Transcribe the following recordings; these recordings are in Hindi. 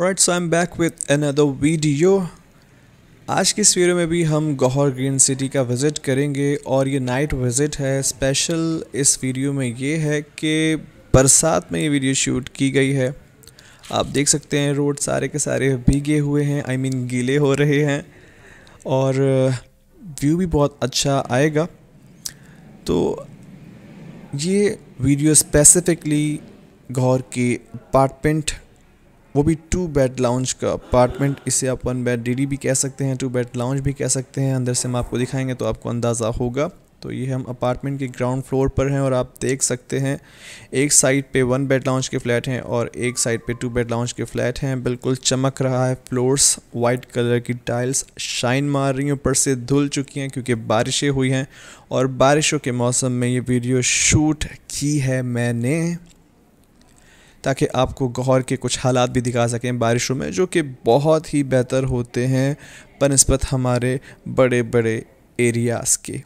right so I am back with another video आज की इस वीडियो में भी हम गौहर ग्रीन सिटी का विज़िट करेंगे और ये नाइट विज़िट है स्पेशल इस वीडियो में ये है कि बरसात में ये वीडियो शूट की गई है आप देख सकते हैं रोड सारे के सारे भीगे हुए हैं आई I मीन mean, गीले हो रहे हैं और व्यू भी बहुत अच्छा आएगा तो ये वीडियो स्पेसिफिकली गौर के अपार्टमेंट वो भी टू बेड लाउंज का अपार्टमेंट इसे आप वन बेड डी भी कह सकते हैं टू बेड लाउंज भी कह सकते हैं अंदर से हम आपको दिखाएंगे तो आपको अंदाज़ा होगा तो ये हम अपार्टमेंट के ग्राउंड फ्लोर पर हैं और आप देख सकते हैं एक साइड पे वन बेड लाउंज के फ्लैट हैं और एक साइड पे टू बेड लाउंज के फ्लैट हैं बिल्कुल चमक रहा है फ्लोर्स वाइट कलर की टाइल्स शाइन मार रही हैं ऊपर से धुल चुकी हैं क्योंकि बारिशें हुई हैं और बारिशों के मौसम में ये वीडियो शूट की है मैंने ताकि आपको गौर के कुछ हालात भी दिखा सकें बारिशों में जो कि बहुत ही बेहतर होते हैं बनस्बत हमारे बड़े बड़े एरियाज़ के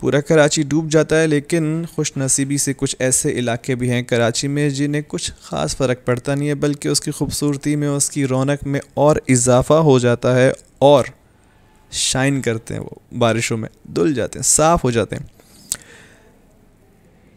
पूरा कराची डूब जाता है लेकिन खुश नसीबी से कुछ ऐसे इलाके भी हैं कराची में जिन्हें कुछ ख़ास फ़र्क पड़ता नहीं है बल्कि उसकी खूबसूरती में उसकी रौनक में और इजाफा हो जाता है और शाइन करते हैं वो बारिशों में धुल जाते हैं साफ़ हो जाते हैं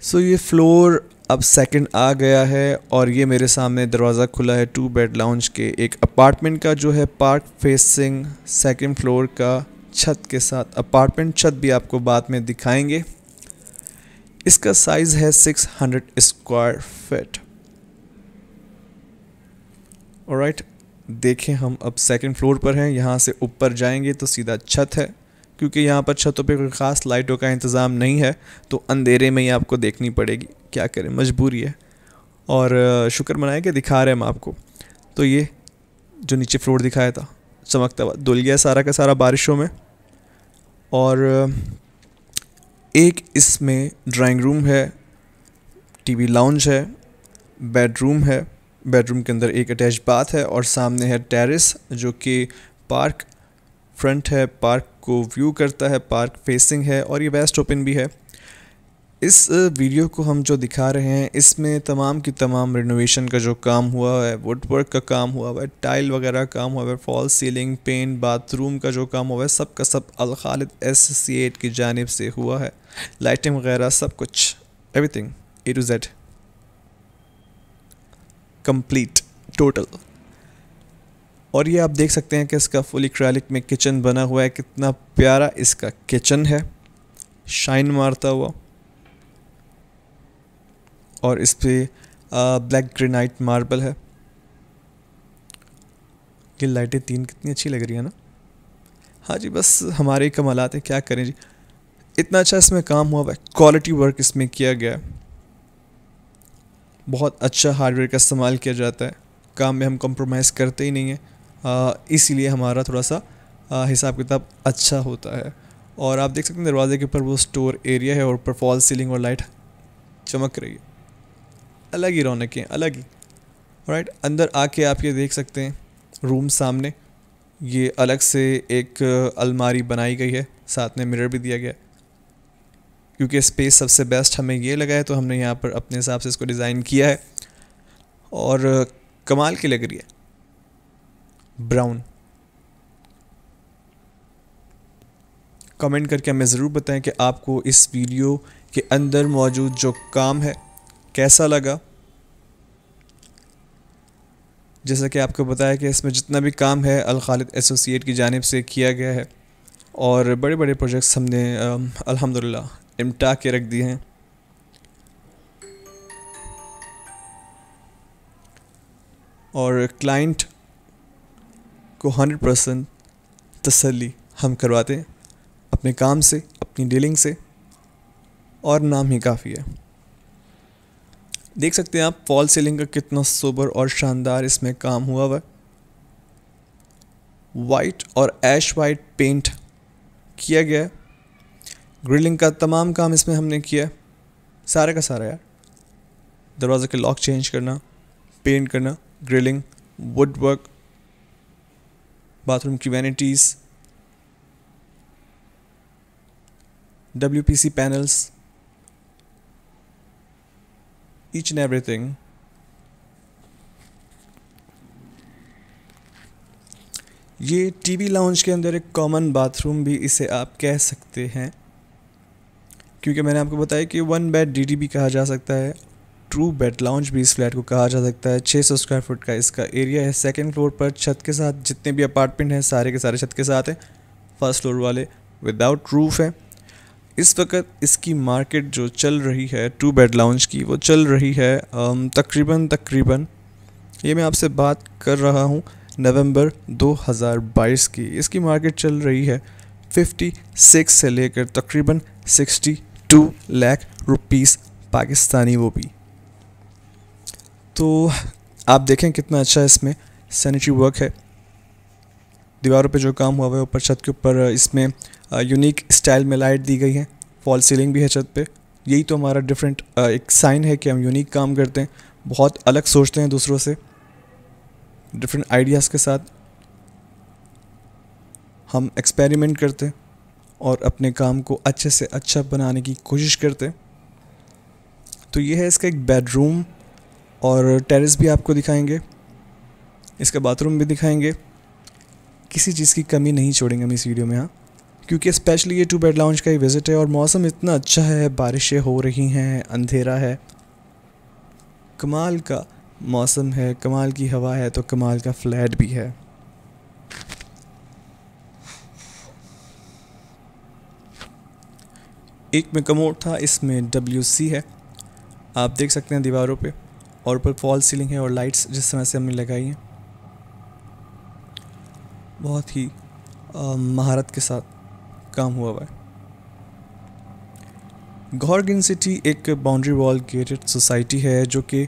सो so, ये फ्लोर अब सेकंड आ गया है और ये मेरे सामने दरवाज़ा खुला है टू बेड लाउंज के एक अपार्टमेंट का जो है पार्क फेसिंग सेकंड फ्लोर का छत के साथ अपार्टमेंट छत भी आपको बाद में दिखाएंगे इसका साइज़ है 600 स्क्वायर फिट और देखें हम अब सेकंड फ्लोर पर हैं यहाँ से ऊपर जाएंगे तो सीधा छत है क्योंकि यहाँ पर छतों पे कोई ख़ास लाइटों का इंतज़ाम नहीं है तो अंधेरे में ही आपको देखनी पड़ेगी क्या करें मजबूरी है और शुक्र मनाए कि दिखा रहे हम आपको तो ये जो नीचे फ्लोर दिखाया था चमकता हुआ धुल गया सारा का सारा बारिशों में और एक इसमें ड्राइंग रूम है टीवी लाउंज है बेडरूम है बेडरूम के अंदर एक अटैच बाथ है और सामने है टेरेस जो कि पार्क फ्रंट है पार्क को व्यू करता है पार्क फेसिंग है और ये वेस्ट ओपन भी है इस वीडियो को हम जो दिखा रहे हैं इसमें तमाम की तमाम रिनोवेशन का जो काम हुआ है वुड वर्क का काम हुआ हुआ है टाइल वगैरह काम हुआ है फॉल सीलिंग पेंट बाथरूम का जो काम हुआ है सब का सब अल खालिद एसोसिएट की जानब से हुआ है लाइटिंग वगैरह सब कुछ everything A to Z complete total और ये आप देख सकते हैं कि इसका फुल इक्रैलिक में किचन बना हुआ है कितना प्यारा इसका किचन है शाइन मारता हुआ और इस पर ब्लैक ग्रेनाइट मार्बल है ये लाइटें तीन कितनी अच्छी लग रही है ना हाँ जी बस हमारे ही कमालात हैं क्या करें जी इतना अच्छा इसमें काम हुआ है क्वालिटी वर्क इसमें किया गया है बहुत अच्छा हार्डवेयर का इस्तेमाल किया जाता है काम में हम कॉम्प्रोमाइज़ करते ही नहीं हैं इसीलिए हमारा थोड़ा सा हिसाब किताब अच्छा होता है और आप देख सकते हैं दरवाजे के ऊपर वो स्टोर एरिया है और ऊपर फॉल सीलिंग और लाइट चमक रही है अलग ही रौनक है अलग ही राइट अंदर आके आप ये देख सकते हैं रूम सामने ये अलग से एक अलमारी बनाई गई है साथ में मिरर भी दिया गया क्योंकि स्पेस सबसे बेस्ट हमें ये लगा है तो हमने यहाँ पर अपने हिसाब से इसको डिज़ाइन किया है और कमाल की लग रही है ब्राउन कमेंट करके हमें ज़रूर बताएं कि आपको इस वीडियो के अंदर मौजूद जो काम है कैसा लगा जैसा कि आपको बताया कि इसमें जितना भी काम है अल खालिद एसोसिएट की जानब से किया गया है और बड़े बड़े प्रोजेक्ट्स हमने अल्हम्दुलिल्लाह निपटा के रख दिए हैं और क्लाइंट को हंड्रेड परसेंट तसली हम करवाते हैं अपने काम से अपनी डीलिंग से और नाम ही काफ़ी है देख सकते हैं आप फॉल सीलिंग का कितना सोबर और शानदार इसमें काम हुआ हुआ वाइट और ऐश वाइट पेंट किया गया है ग्रिलिंग का तमाम काम इसमें हमने किया है सारा का सारा यार दरवाज़े के लॉक चेंज करना पेंट करना grilling wood work bathroom W P C panels each and everything ये टीवी लाउंज के अंदर एक कॉमन बाथरूम भी इसे आप कह सकते हैं क्योंकि मैंने आपको बताया कि वन बेड भी कहा जा सकता है ट्रू बेड लाउंज भी इस फ्लैट को कहा जा सकता है 600 स्क्वायर फुट का इसका एरिया है सेकंड फ्लोर पर छत के साथ जितने भी अपार्टमेंट हैं सारे के सारे छत के साथ हैं फर्स्ट फ्लोर वाले विदाउट रूफ है इस वक्त इसकी मार्केट जो चल रही है टू बेड लाउंज की वो चल रही है तकरीबन तकरीबन ये मैं आपसे बात कर रहा हूँ नवंबर 2022 की इसकी मार्केट चल रही है 56 से लेकर तकरीबन 62 लाख रुपीस पाकिस्तानी वो भी तो आप देखें कितना अच्छा है इसमें सैनिटरी वर्क है दीवारों पे जो काम हुआ हुआ है ऊपर छत के ऊपर इसमें यूनिक स्टाइल में लाइट दी गई है फॉल सीलिंग भी है छत पे यही तो हमारा डिफरेंट एक साइन है कि हम यूनिक काम करते हैं बहुत अलग सोचते हैं दूसरों से डिफरेंट आइडियाज़ के साथ हम एक्सपेरिमेंट करते और अपने काम को अच्छे से अच्छा बनाने की कोशिश करते तो ये है इसका एक बेडरूम और टेरेस भी आपको दिखाएंगे इसका बाथरूम भी दिखाएंगे किसी चीज़ की कमी नहीं छोड़ेंगे हम इस वीडियो में हाँ क्योंकि स्पेशली ये टू बेड लाउंज का ही विज़िट है और मौसम इतना अच्छा है बारिशें हो रही हैं अंधेरा है कमाल का मौसम है कमाल की हवा है तो कमाल का फ्लैट भी है एक में कमोड था इसमें डब्ल्यू सी है आप देख सकते हैं दीवारों पे और ऊपर फॉल सीलिंग है और लाइट्स जिस तरह से हमने लगाई हैं बहुत ही महारत के साथ काम हुआ हुआ है गौरगिन सिटी एक बाउंड्री वॉल गेटेड सोसाइटी है जो कि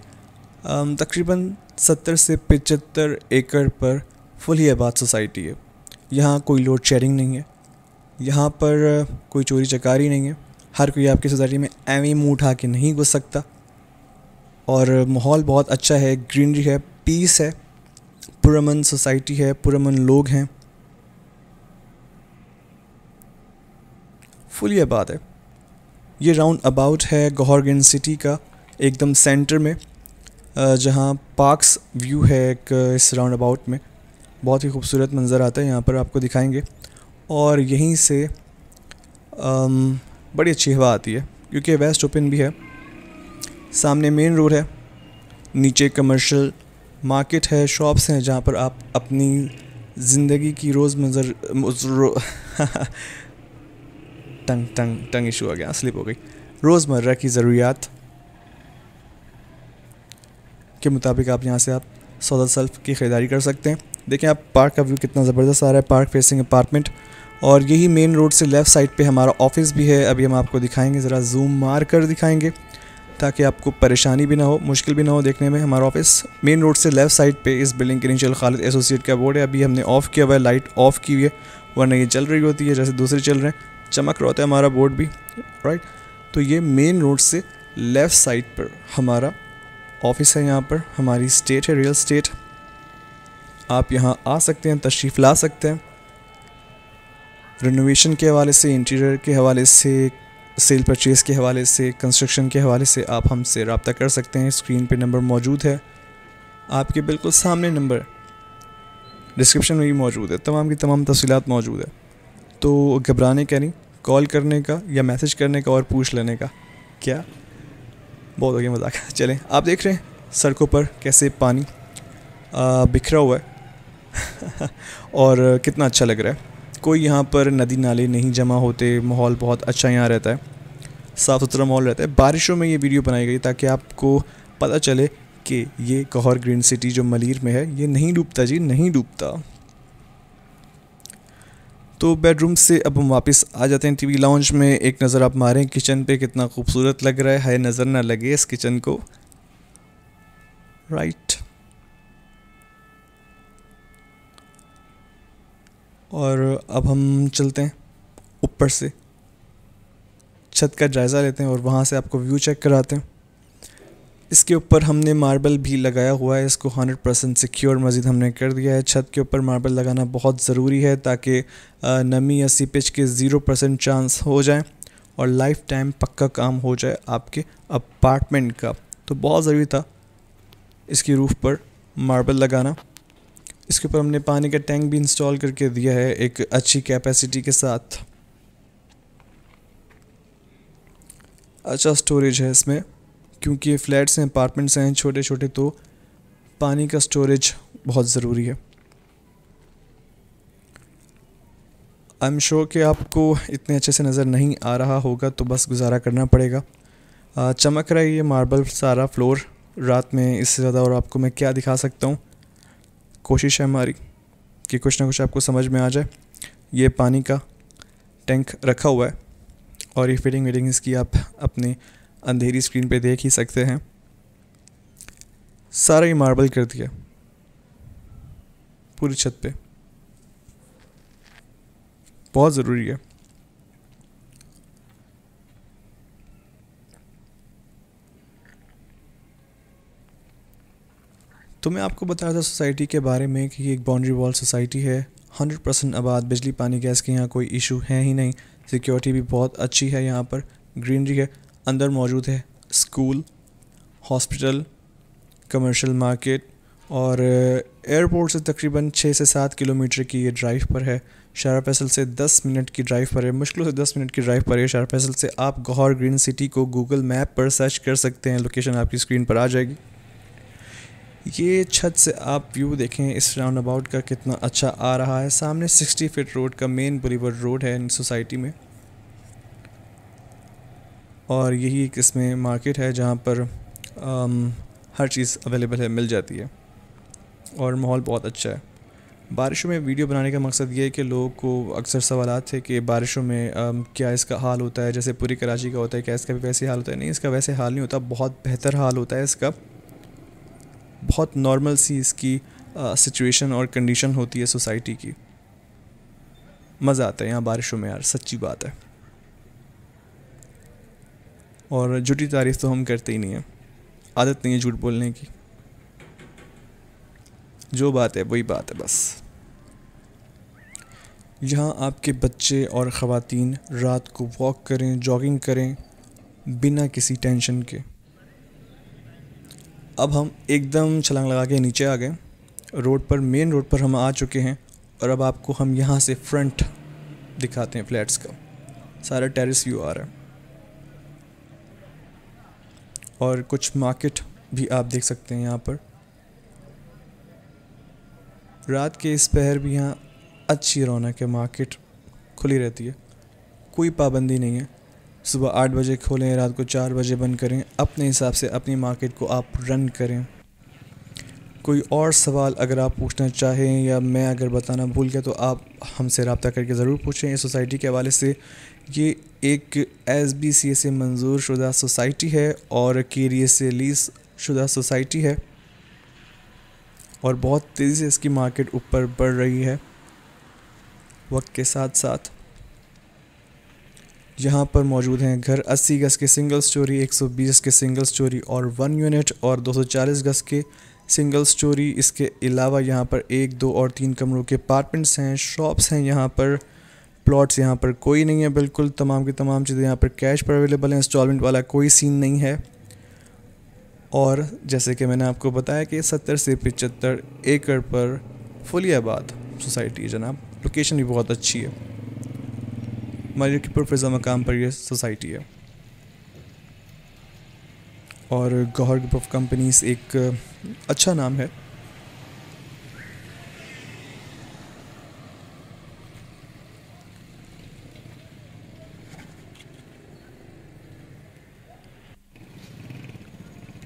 तकरीबन सत्तर से पचहत्तर एकड़ पर फुली आबाद सोसाइटी है यहाँ कोई लोड शेयरिंग नहीं है यहाँ पर कोई चोरी चकारी नहीं है हर कोई आपकी सोसाइटी में एवं मुँह उठा के नहीं घुस सकता और माहौल बहुत अच्छा है ग्रीनरी है पीस है पुरमन सोसाइटी है पुरमन लोग हैं फुल ये बात है ये राउंड अबाउट है गोहरगन सिटी का एकदम सेंटर में जहाँ पार्क्स व्यू है एक इस राउंड अबाउट में बहुत ही खूबसूरत मंज़र आता है यहाँ पर आपको दिखाएंगे और यहीं से आम, बड़ी अच्छी हवा आती है क्योंकि वेस्ट ओपन भी है सामने मेन रोड है नीचे कमर्शियल मार्केट है शॉप्स हैं जहाँ पर आप अपनी ज़िंदगी की रोज़ मज़र रो, टंग टंग टंग इशू आ गया स्लिप हो गई रोज़मर्रा की ज़रूरियात के मुताबिक आप यहाँ से आप सौदा सल्फ की ख़रीदारी कर सकते हैं देखें आप पार्क का व्यू कितना ज़बरदस्त आ रहा है पार्क फेसिंग अपार्टमेंट और यही मेन रोड से लेफ़्ट साइड पे हमारा ऑफिस भी है अभी हम आपको दिखाएंगे ज़रा जूम मार कर दिखाएंगे ताकि आपको परेशानी भी ना हो मुश्किल भी ना हो देखने में हमारा ऑफिस मेन रोड से लेफ्ट साइड पे इस बिल्डिंग के नीचे खालिद एसोसिएट का बोर्ड है अभी हमने ऑफ़ किया हुआ है लाइट ऑफ़ की हुई है वरना ये चल रही होती है जैसे दूसरे चल रहे हैं चमक रहा होता है हमारा बोर्ड भी राइट तो ये मेन रोड से लेफ़्ट साइड पर हमारा ऑफिस है यहाँ पर हमारी स्टेट है रियल स्टेट आप यहाँ आ सकते हैं तशरीफ़ ला सकते हैं रिनोवेशन के हवाले से इंटीरियर के हवाले से सेल परचेज़ के हवाले से कंस्ट्रक्शन के हवाले से आप हमसे रबता कर सकते हैं स्क्रीन पे नंबर मौजूद है आपके बिल्कुल सामने नंबर डिस्क्रिप्शन में भी मौजूद है तमाम की तमाम तफसीत मौजूद है तो घबराने का नहीं कॉल करने का या मैसेज करने का और पूछ लेने का क्या बहुत हो गया मजाक चलें आप देख रहे हैं सड़कों पर कैसे पानी बिखरा हुआ है और कितना अच्छा लग रहा है कोई यहाँ पर नदी नाले नहीं जमा होते माहौल बहुत अच्छा यहाँ रहता है साफ़ सुथरा माहौल रहता है बारिशों में ये वीडियो बनाई गई ताकि आपको पता चले कि ये कहर ग्रीन सिटी जो मलिर में है ये नहीं डूबता जी नहीं डूबता तो बेडरूम से अब हम वापस आ जाते हैं टीवी लाउंज में एक नज़र आप मारें किचन पे कितना खूबसूरत लग रहा है हाय नज़र ना लगे इस किचन को राइट और अब हम चलते हैं ऊपर से छत का जायज़ा लेते हैं और वहाँ से आपको व्यू चेक कराते हैं इसके ऊपर हमने मार्बल भी लगाया हुआ है इसको हंड्रेड परसेंट सिक्योर मज़ीद हमने कर दिया है छत के ऊपर मार्बल लगाना बहुत ज़रूरी है ताकि नमी या सीपेज के ज़ीरो परसेंट चांस हो जाए और लाइफ टाइम पक्का काम हो जाए आपके अपार्टमेंट का तो बहुत ज़रूरी था इसकी रूफ़ पर मार्बल लगाना इसके ऊपर हमने पानी का टैंक भी इंस्टॉल करके दिया है एक अच्छी कैपेसिटी के साथ अच्छा स्टोरेज है इसमें क्योंकि ये फ्लैट्स हैं अपार्टमेंट्स हैं छोटे छोटे तो पानी का स्टोरेज बहुत ज़रूरी है आई एम श्योर कि आपको इतने अच्छे से नज़र नहीं आ रहा होगा तो बस गुजारा करना पड़ेगा चमक रहा है ये मार्बल सारा फ्लोर रात में इससे ज़्यादा और आपको मैं क्या दिखा सकता हूँ कोशिश है हमारी कि कुछ ना कुछ आपको समझ में आ जाए ये पानी का टैंक रखा हुआ है और ये फिटिंग विटिंग इसकी आप अपने अंधेरी स्क्रीन पे देख ही सकते हैं सारा ही मार्बल कर दिया पूरी छत पे बहुत ज़रूरी है तो मैं आपको बताया था सोसाइटी के बारे में कि ये एक बाउंड्री वॉल सोसाइटी है हंड्रेड परसेंट आबाद बिजली पानी गैस के यहाँ कोई इशू है ही नहीं सिक्योरिटी भी बहुत अच्छी है यहाँ पर ग्रीनरी है अंदर मौजूद है स्कूल हॉस्पिटल कमर्शियल मार्केट और एयरपोर्ट uh, से तकरीबन छः से सात किलोमीटर की ये ड्राइव पर है शारा फैसल से दस मिनट की ड्राइव पर है मुश्किलों से दस मिनट की ड्राइव पर है शारा फैसल से आप गौहर ग्रीन सिटी को गूगल मैप पर सर्च कर सकते हैं लोकेशन आपकी स्क्रीन पर आ जाएगी ये छत से आप व्यू देखें इस राउंड अबाउट का कितना अच्छा आ रहा है सामने 60 फीट रोड का मेन बुरीवर रोड है सोसाइटी में और यही एक इसमें मार्केट है जहाँ पर आम, um, हर चीज़ अवेलेबल है मिल जाती है और माहौल बहुत अच्छा है बारिशों में वीडियो बनाने का मकसद ये है कि लोगों को अक्सर सवाल थे कि बारिशों में आम, um, क्या इसका हाल होता है जैसे पूरी कराची का होता है क्या इसका भी वैसे हाल होता है नहीं इसका वैसे हाल नहीं होता बहुत बेहतर हाल होता है इसका बहुत नॉर्मल सी इसकी सिचुएशन और कंडीशन होती है सोसाइटी की मज़ा आता है यहाँ बारिशों में यार सच्ची बात है और झूठी तारीफ तो हम करते ही नहीं हैं आदत नहीं है झूठ बोलने की जो बात है वही बात है बस यहाँ आपके बच्चे और ख़वातीन रात को वॉक करें जॉगिंग करें बिना किसी टेंशन के अब हम एकदम छलांग लगा के नीचे आ गए रोड पर मेन रोड पर हम आ चुके हैं और अब आपको हम यहाँ से फ्रंट दिखाते हैं फ्लैट्स का सारा टेरेस व्यू आ रहा है और कुछ मार्केट भी आप देख सकते हैं यहाँ पर रात के इस पहर भी यहाँ अच्छी रौनक है मार्केट खुली रहती है कोई पाबंदी नहीं है सुबह आठ बजे खोलें रात को चार बजे बंद करें अपने हिसाब से अपनी मार्केट को आप रन करें कोई और सवाल अगर आप पूछना चाहें या मैं अगर बताना भूल गया तो आप हमसे रबता करके ज़रूर पूछें इस सोसाइटी के हवाले से ये एक एस बी सी ए से मंजूर शुदा सोसाइटी है और के से लीज शुदा सोसाइटी है और बहुत तेज़ी से इसकी मार्केट ऊपर बढ़ रही है वक्त के साथ साथ यहाँ पर मौजूद हैं घर 80 गज के सिंगल स्टोरी 120 गज के सिंगल स्टोरी और वन यूनिट और 240 गज के सिंगल स्टोरी इसके अलावा यहाँ पर एक दो और तीन कमरों के अपार्टमेंट्स हैं शॉप्स हैं यहाँ पर प्लॉट्स यहाँ पर कोई नहीं है बिल्कुल तमाम की तमाम चीज़ें यहाँ पर कैश पर अवेलेबल हैं इंस्टॉलमेंट वाला कोई सीन नहीं है और जैसे कि मैंने आपको बताया कि सत्तर से पचहत्तर एकड़ पर आबाद सोसाइटी है जनाब लोकेशन भी बहुत अच्छी है मलिकपुर फिज़ा मकाम पर यह सोसाइटी है और गौहर ग्रुप ऑफ कंपनीज एक अच्छा नाम है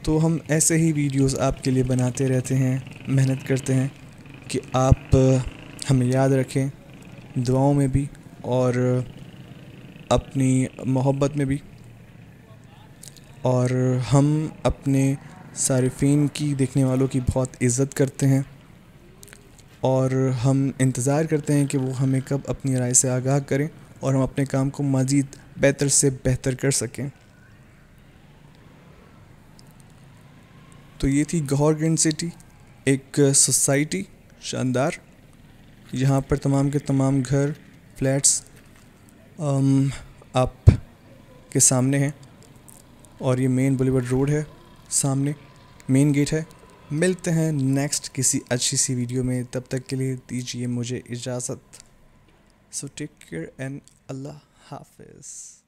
तो हम ऐसे ही वीडियोस आपके लिए बनाते रहते हैं मेहनत करते हैं कि आप हमें याद रखें दुआओं में भी और अपनी मोहब्बत में भी और हम अपने सार्फिन की देखने वालों की बहुत इज़्ज़त करते हैं और हम इंतज़ार करते हैं कि वो हमें कब अपनी राय से आगाह करें और हम अपने काम को मज़ीद बेहतर से बेहतर कर सकें तो ये थी ग्रीन सिटी एक सोसाइटी शानदार यहाँ पर तमाम के तमाम घर फ्लैट्स um, आप के सामने हैं और ये मेन बुलेवर्ड रोड है सामने मेन गेट है मिलते हैं नेक्स्ट किसी अच्छी सी वीडियो में तब तक के लिए दीजिए मुझे इजाज़त सो टेक केयर एंड अल्लाह हाफिज़